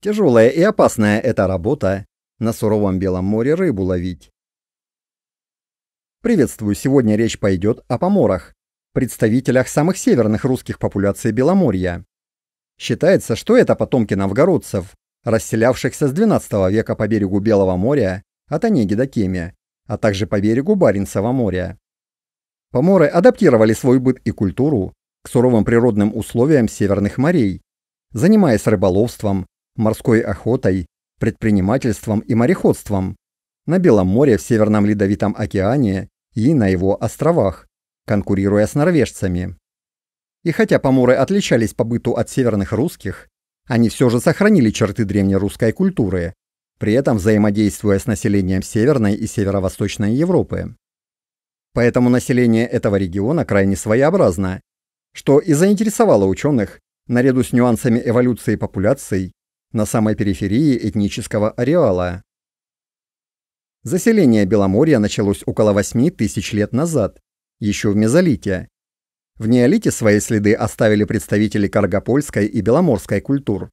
Тяжелая и опасная эта работа – на суровом Белом море рыбу ловить. Приветствую, сегодня речь пойдет о поморах, представителях самых северных русских популяций Беломорья. Считается, что это потомки новгородцев, расселявшихся с XII века по берегу Белого моря от Онеги до Кеме, а также по берегу Баренцева моря. Поморы адаптировали свой быт и культуру к суровым природным условиям северных морей, занимаясь рыболовством, морской охотой, предпринимательством и мореходством, на Белом море в Северном Ледовитом океане и на его островах, конкурируя с норвежцами. И хотя поморы отличались по быту от северных русских, они все же сохранили черты древнерусской культуры, при этом взаимодействуя с населением Северной и Северо-Восточной Европы. Поэтому население этого региона крайне своеобразно, что и заинтересовало ученых, наряду с нюансами эволюции популяций на самой периферии этнического ареала. Заселение Беломорья началось около 8 тысяч лет назад, еще в Мезолите. В неолите свои следы оставили представители каргопольской и беломорской культур.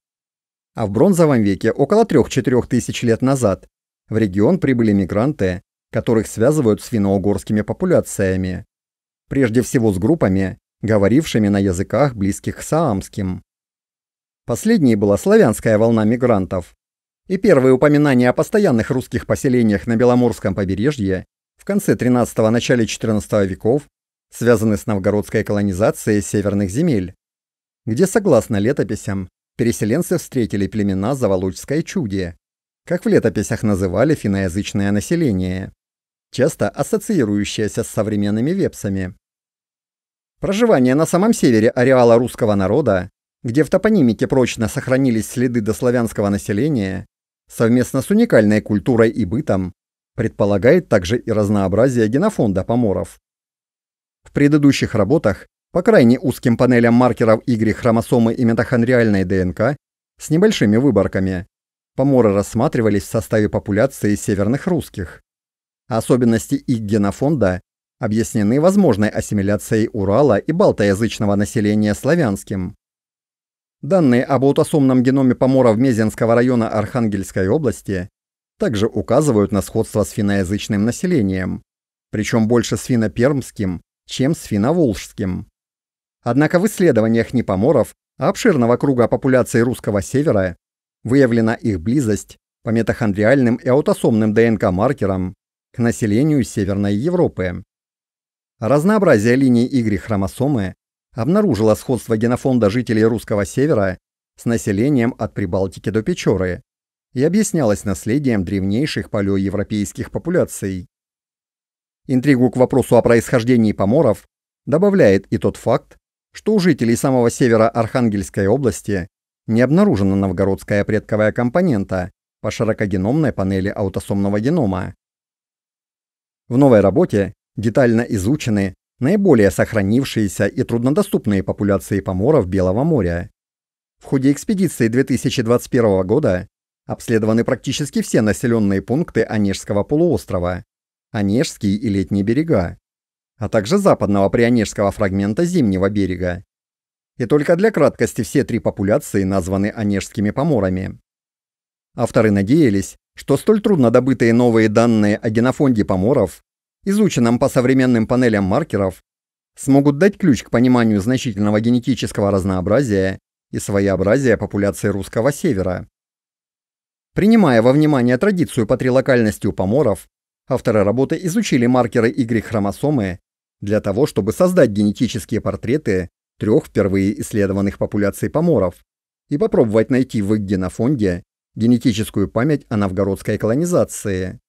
А в бронзовом веке около 3-4 тысяч лет назад в регион прибыли мигранты, которых связывают с финно-угорскими популяциями. Прежде всего с группами, говорившими на языках, близких к саамским. Последней была славянская волна мигрантов. И первые упоминания о постоянных русских поселениях на Беломорском побережье в конце XIII – начале XIV веков связаны с новгородской колонизацией северных земель, где, согласно летописям, переселенцы встретили племена Заволочской чуди, как в летописях называли финоязычное население, часто ассоциирующееся с современными вепсами. Проживание на самом севере ареала русского народа где в топонимике прочно сохранились следы дославянского населения, совместно с уникальной культурой и бытом, предполагает также и разнообразие генофонда поморов. В предыдущих работах по крайне узким панелям маркеров Y хромосомы и митохондриальной ДНК с небольшими выборками поморы рассматривались в составе популяции северных русских. Особенности их генофонда объяснены возможной ассимиляцией Урала и балтоязычного населения славянским. Данные об аутосомном геноме поморов Мезенского района Архангельской области также указывают на сходство с финоязычным населением, причем больше с финно-пермским, чем с финно-волжским. Однако в исследованиях не поморов, а обширного круга популяции русского севера выявлена их близость по митохондриальным и аутосомным ДНК-маркерам к населению Северной Европы. Разнообразие линий Y-хромосомы обнаружила сходство генофонда жителей Русского Севера с населением от Прибалтики до Печоры и объяснялось наследием древнейших палеоевропейских популяций. Интригу к вопросу о происхождении поморов добавляет и тот факт, что у жителей самого севера Архангельской области не обнаружена новгородская предковая компонента по широкогеномной панели аутосомного генома. В новой работе детально изучены наиболее сохранившиеся и труднодоступные популяции поморов Белого моря. В ходе экспедиции 2021 года обследованы практически все населенные пункты Онежского полуострова, Онежские и Летние берега, а также западного прионежского фрагмента Зимнего берега. И только для краткости все три популяции названы онежскими поморами. Авторы надеялись, что столь трудно добытые новые данные о генофонде поморов изученном по современным панелям маркеров, смогут дать ключ к пониманию значительного генетического разнообразия и своеобразия популяции русского севера. Принимая во внимание традицию по трилокальности у поморов, авторы работы изучили маркеры Y-хромосомы для того, чтобы создать генетические портреты трех впервые исследованных популяций поморов и попробовать найти в их генофонде генетическую память о новгородской колонизации.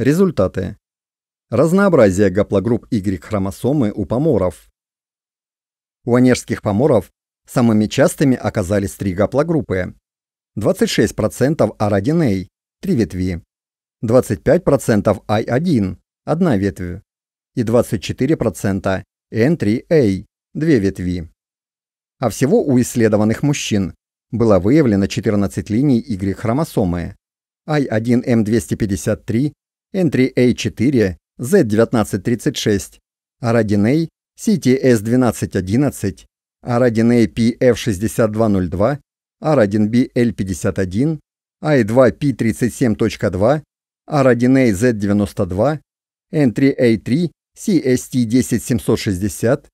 Результаты. Разнообразие гаплогрупп Y-хромосомы у поморов. У онежских поморов самыми частыми оказались три гаплогруппы. 26% R1A – три ветви, 25% I1 – одна ветвь и 24% N3A – две ветви. А всего у исследованных мужчин было выявлено 14 линий Y-хромосомы – I1M253 N3A4, Z1936, Aradin A, CTS1211, Aradin A PF6202, Aradin B L51, I2 P37.2, Aradin A Z92, N3A3, CST10760,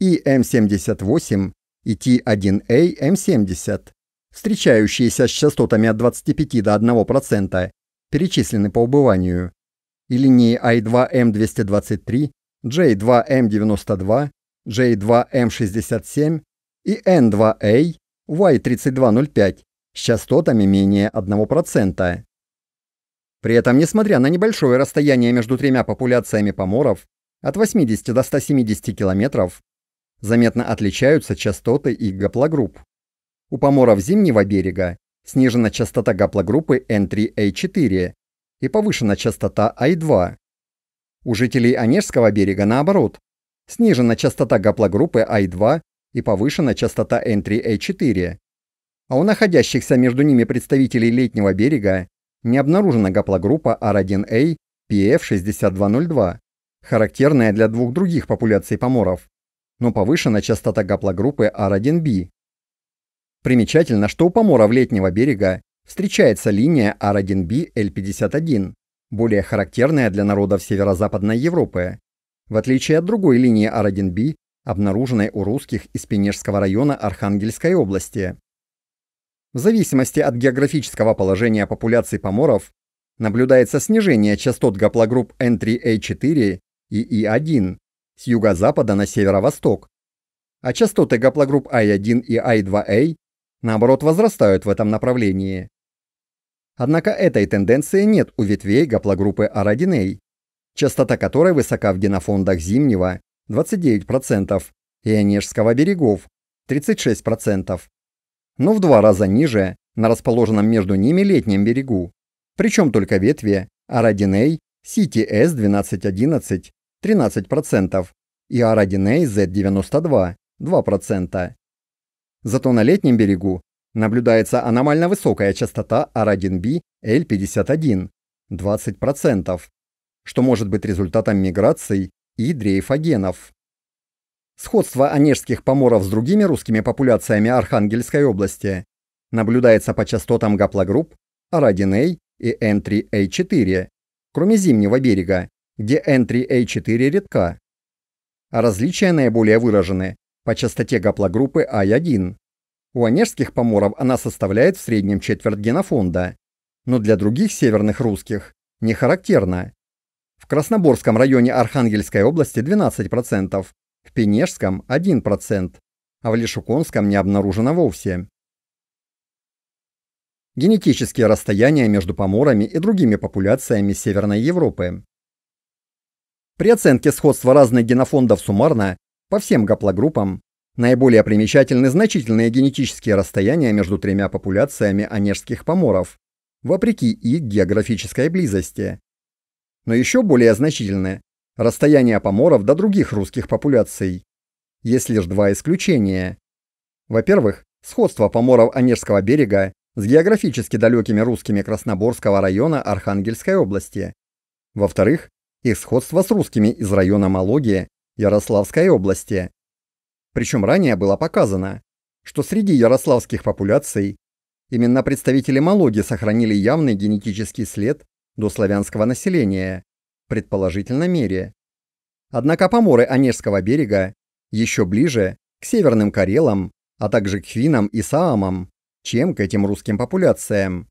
им 78 и т 1 а М70, встречающиеся с частотами от 25 до 1%, перечислены по убыванию, Эм эм эм и линии I2M223, J2M92, J2M67 и N2A Y3205 с частотами менее 1%. При этом, несмотря на небольшое расстояние между тремя популяциями поморов, от 80 до 170 километров, заметно отличаются частоты их гаплогрупп. У поморов зимнего берега снижена частота гаплогруппы N3A4 и повышена частота I2. У жителей Онежского берега наоборот. Снижена частота гаплогруппы I2 и повышена частота N3A4. А у находящихся между ними представителей Летнего берега не обнаружена гаплогруппа R1A PF6202, характерная для двух других популяций поморов, но повышена частота гаплогруппы R1B. Примечательно, что у поморов Летнего берега встречается линия R1B L51, более характерная для народов северо-западной Европы, в отличие от другой линии R1B, обнаруженной у русских из Пенежского района Архангельской области. В зависимости от географического положения популяций поморов наблюдается снижение частот гаплогрупп N3A4 э и I1 с юго-запада на северо-восток, а частоты гаплогрупп I1 а и I2A а наоборот, возрастают в этом направлении. Однако этой тенденции нет у ветвей гаплогруппы Ародиней, частота которой высока в генофондах зимнего 29% и Онежского берегов 36%, но в два раза ниже на расположенном между ними летнем берегу, причем только ветви Ародиней CTS 1211 13% и Ародиней Z92 2%. Зато на летнем берегу наблюдается аномально высокая частота R1b L51 – 20%, что может быть результатом миграций и дрейфогенов. Сходство онежских поморов с другими русскими популяциями Архангельской области наблюдается по частотам гаплогрупп R1a и N3A4, кроме зимнего берега, где N3A4 редка. различия наиболее выражены по частоте гаплогруппы I1. А У онежских поморов она составляет в среднем четверть генофонда, но для других северных русских не характерна. В Красноборском районе Архангельской области 12%, в Пенежском 1%, а в Лешуконском не обнаружено вовсе. Генетические расстояния между поморами и другими популяциями Северной Европы. При оценке сходства разных генофондов суммарно по всем гаплогруппам наиболее примечательны значительные генетические расстояния между тремя популяциями онежских поморов, вопреки их географической близости. Но еще более значительны расстояния поморов до других русских популяций. Есть лишь два исключения. Во-первых, сходство поморов Онежского берега с географически далекими русскими Красноборского района Архангельской области. Во-вторых, их сходство с русскими из района Малоги Ярославской области. Причем ранее было показано, что среди ярославских популяций именно представители Малоги сохранили явный генетический след до славянского населения, предположительно мере. Однако поморы Онежского берега еще ближе к северным Карелам, а также к финам и Саамам, чем к этим русским популяциям.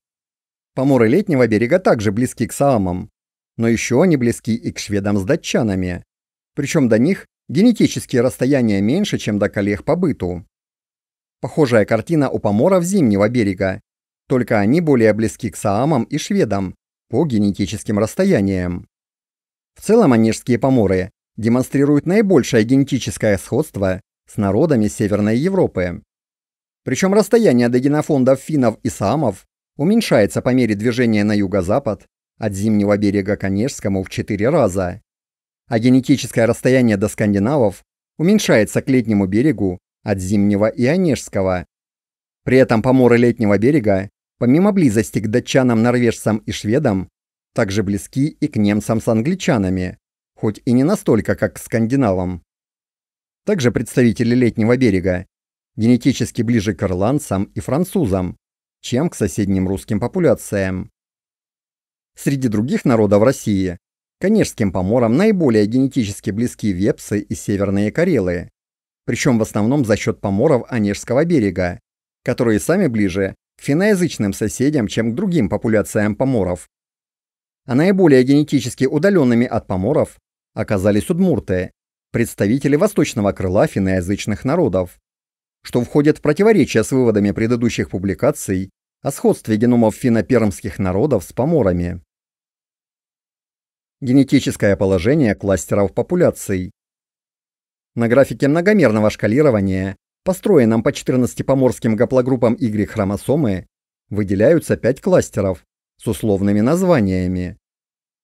Поморы летнего берега также близки к Саамам, но еще они близки и к шведам с датчанами. Причем до них генетические расстояния меньше, чем до коллег по быту. Похожая картина у поморов Зимнего берега, только они более близки к саамам и шведам по генетическим расстояниям. В целом онежские поморы демонстрируют наибольшее генетическое сходство с народами Северной Европы. Причем расстояние до генофондов финнов и саамов уменьшается по мере движения на юго-запад от Зимнего берега к Онежскому в 4 раза а генетическое расстояние до скандинавов уменьшается к летнему берегу от зимнего и онежского. При этом поморы летнего берега, помимо близости к датчанам, норвежцам и шведам, также близки и к немцам с англичанами, хоть и не настолько, как к скандинавам. Также представители летнего берега генетически ближе к ирландцам и французам, чем к соседним русским популяциям. Среди других народов России Конежским поморам наиболее генетически близки вепсы и северные карелы, причем в основном за счет поморов Онежского берега, которые сами ближе к финноязычным соседям, чем к другим популяциям поморов. А наиболее генетически удаленными от поморов оказались удмурты, представители восточного крыла финноязычных народов, что входит в противоречие с выводами предыдущих публикаций о сходстве геномов финно-пермских народов с поморами генетическое положение кластеров популяций. На графике многомерного шкалирования, построенном по 14 поморским гаплогруппам Y-хромосомы, выделяются 5 кластеров с условными названиями.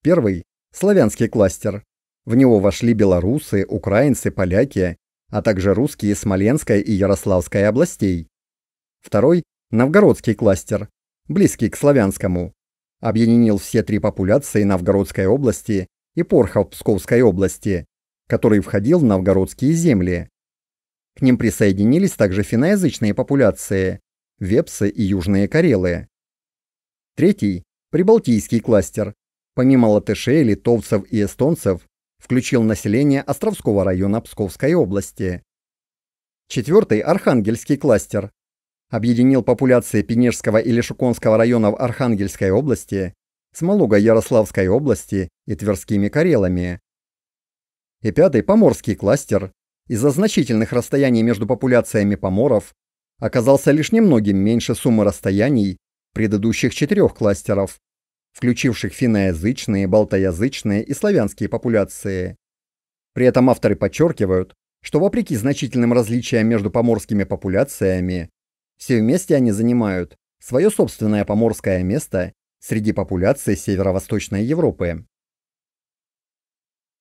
Первый – славянский кластер. В него вошли белорусы, украинцы, поляки, а также русские Смоленской и Ярославской областей. Второй – новгородский кластер, близкий к славянскому объединил все три популяции Новгородской области и порхов Псковской области, который входил в новгородские земли. К ним присоединились также финноязычные популяции – вепсы и южные карелы. Третий – прибалтийский кластер. Помимо латышей, литовцев и эстонцев, включил население Островского района Псковской области. Четвертый – архангельский кластер, объединил популяции Пенежского и Лешуконского районов Архангельской области с Малуго-Ярославской области и Тверскими Карелами. И пятый – Поморский кластер. Из-за значительных расстояний между популяциями поморов оказался лишь немногим меньше суммы расстояний предыдущих четырех кластеров, включивших финноязычные, балтоязычные и славянские популяции. При этом авторы подчеркивают, что вопреки значительным различиям между поморскими популяциями, все вместе они занимают свое собственное поморское место среди популяции северо-восточной Европы.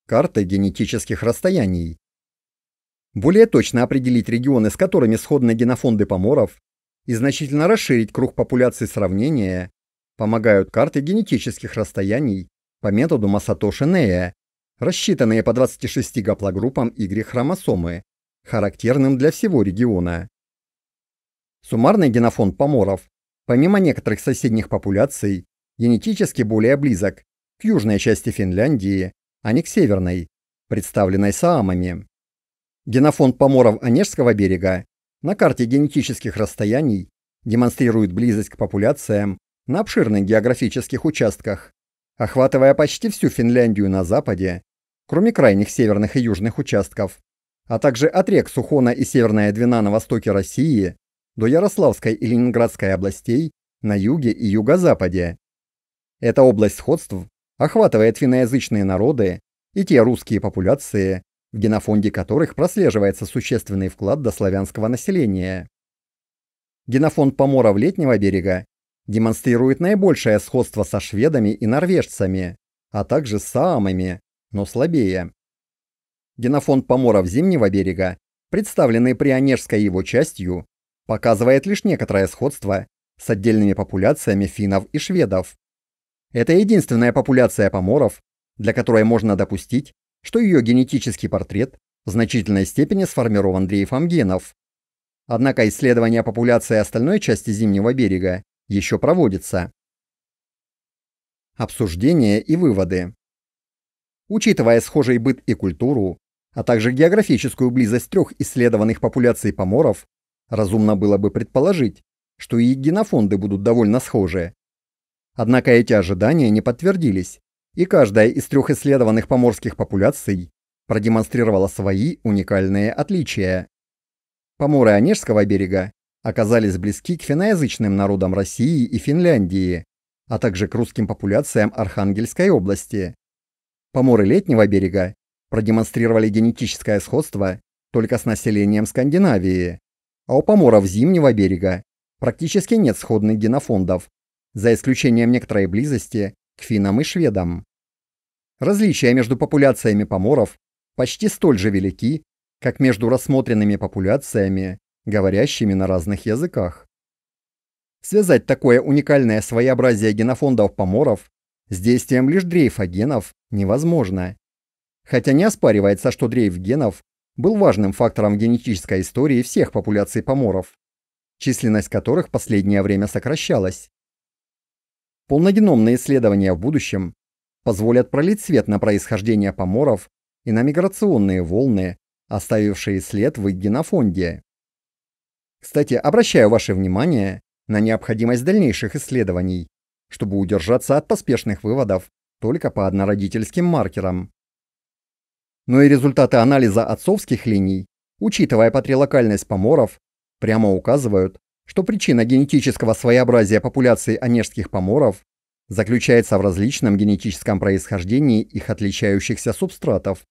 Карты генетических расстояний. Более точно определить регионы, с которыми сходны генофонды поморов, и значительно расширить круг популяций сравнения помогают карты генетических расстояний по методу Масатоши Нея, рассчитанные по 26 гаплогруппам Y-хромосомы, характерным для всего региона. Суммарный генофонд поморов, помимо некоторых соседних популяций, генетически более близок к южной части Финляндии, а не к северной, представленной саамами. Генофонд поморов Онежского берега на карте генетических расстояний демонстрирует близость к популяциям на обширных географических участках, охватывая почти всю Финляндию на западе, кроме крайних северных и южных участков, а также от рек Сухона и Северная Двина на востоке России до Ярославской и Ленинградской областей на юге и юго-западе. Эта область сходств охватывает финноязычные народы и те русские популяции, в генофонде которых прослеживается существенный вклад до славянского населения. Генофонд поморов летнего берега демонстрирует наибольшее сходство со шведами и норвежцами, а также с саамами, но слабее. Генофонд поморов зимнего берега, представленный прионежской его частью, показывает лишь некоторое сходство с отдельными популяциями финнов и шведов. Это единственная популяция поморов, для которой можно допустить, что ее генетический портрет в значительной степени сформирован дрейфом генов. Однако исследование популяции остальной части Зимнего берега еще проводится. Обсуждение и выводы. Учитывая схожий быт и культуру, а также географическую близость трех исследованных популяций поморов, Разумно было бы предположить, что и генофонды будут довольно схожие. Однако эти ожидания не подтвердились, и каждая из трех исследованных поморских популяций продемонстрировала свои уникальные отличия. Поморы Онежского берега оказались близки к финноязычным народам России и Финляндии, а также к русским популяциям Архангельской области. Поморы Летнего берега продемонстрировали генетическое сходство только с населением Скандинавии а у поморов зимнего берега практически нет сходных генофондов, за исключением некоторой близости к финам и шведам. Различия между популяциями поморов почти столь же велики, как между рассмотренными популяциями, говорящими на разных языках. Связать такое уникальное своеобразие генофондов поморов с действием лишь дрейфа генов невозможно. Хотя не оспаривается, что дрейф генов был важным фактором в генетической истории всех популяций поморов, численность которых последнее время сокращалась. Полногеномные исследования в будущем позволят пролить свет на происхождение поморов и на миграционные волны, оставившие след в их генофонде. Кстати, обращаю ваше внимание на необходимость дальнейших исследований, чтобы удержаться от поспешных выводов только по однородительским маркерам но и результаты анализа отцовских линий, учитывая патрилокальность поморов, прямо указывают, что причина генетического своеобразия популяции онежских поморов заключается в различном генетическом происхождении их отличающихся субстратов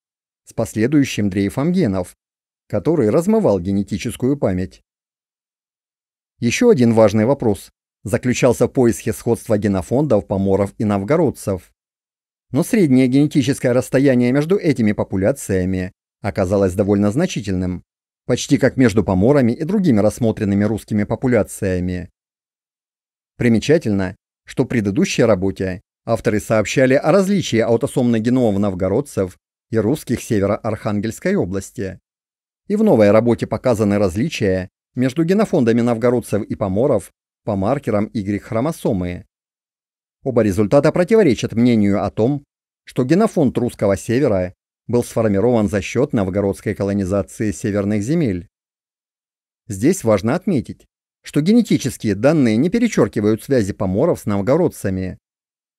с последующим дрейфом генов, который размывал генетическую память. Еще один важный вопрос заключался в поиске сходства генофондов поморов и новгородцев но среднее генетическое расстояние между этими популяциями оказалось довольно значительным, почти как между поморами и другими рассмотренными русскими популяциями. Примечательно, что в предыдущей работе авторы сообщали о различии аутосомных генома новгородцев и русских северо-архангельской области. И в новой работе показаны различия между генофондами новгородцев и поморов по маркерам Y-хромосомы, Оба результата противоречат мнению о том, что генофонд русского севера был сформирован за счет новгородской колонизации северных земель. Здесь важно отметить, что генетические данные не перечеркивают связи поморов с новгородцами.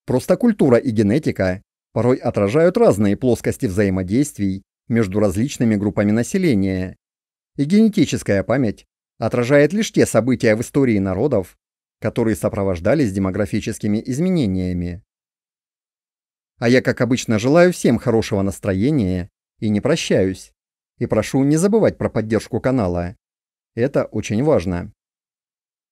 Просто культура и генетика порой отражают разные плоскости взаимодействий между различными группами населения. И генетическая память отражает лишь те события в истории народов, которые сопровождались демографическими изменениями. А я, как обычно, желаю всем хорошего настроения и не прощаюсь. И прошу не забывать про поддержку канала. Это очень важно.